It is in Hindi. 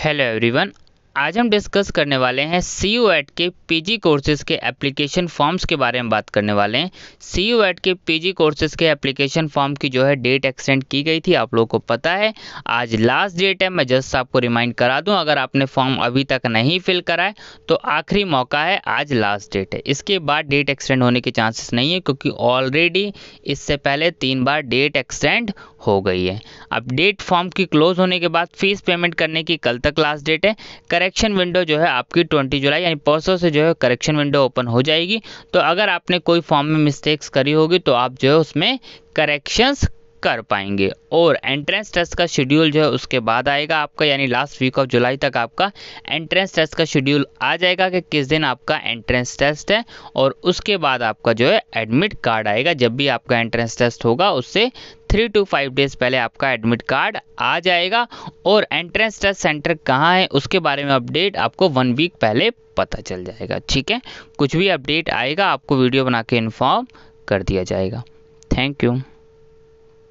hello everyone आज हम डिस्कस करने वाले हैं सी यू एट के पीजी कोर्सेज के एप्लीकेशन फॉर्म्स के बारे में बात करने वाले हैं सी यू एट के पीजी कोर्सेज के एप्लीकेशन फॉर्म की जो है डेट एक्सटेंड की गई थी आप लोगों को पता है आज लास्ट डेट है मैं जस्ट आपको रिमाइंड करा दूं अगर आपने फॉर्म अभी तक नहीं फिल कराए तो आखिरी मौका है आज लास्ट डेट है इसके बाद डेट एक्सटेंड होने के चांसेस नहीं है क्योंकि ऑलरेडी इससे पहले तीन बार डेट एक्सटेंड हो गई है अब डेट फॉर्म की क्लोज होने के बाद फीस पेमेंट करने की कल तक लास्ट डेट है करेक्ट करेक्शन विंडो जो है आपकी 20 जुलाई यानी परसों से जो है करेक्शन विंडो ओपन हो जाएगी तो अगर आपने कोई फॉर्म में मिस्टेक्स करी होगी तो आप जो है उसमें करेक्शंस कर पाएंगे और एंट्रेंस टेस्ट का शेड्यूल जो है उसके बाद आएगा आपका यानी लास्ट वीक ऑफ जुलाई तक आपका एंट्रेंस टेस्ट का शेड्यूल आ जाएगा कि किस दिन आपका एंट्रेंस टेस्ट है और उसके बाद आपका जो है एडमिट कार्ड आएगा जब भी आपका एंट्रेंस टेस्ट होगा उससे थ्री टू फाइव डेज पहले आपका एडमिट कार्ड आ जाएगा और एंट्रेंस टेस्ट सेंटर कहाँ है उसके बारे में अपडेट आपको वन वीक पहले पता चल जाएगा ठीक है कुछ भी अपडेट आएगा आपको वीडियो बना के इन्फॉर्म कर दिया जाएगा थैंक यू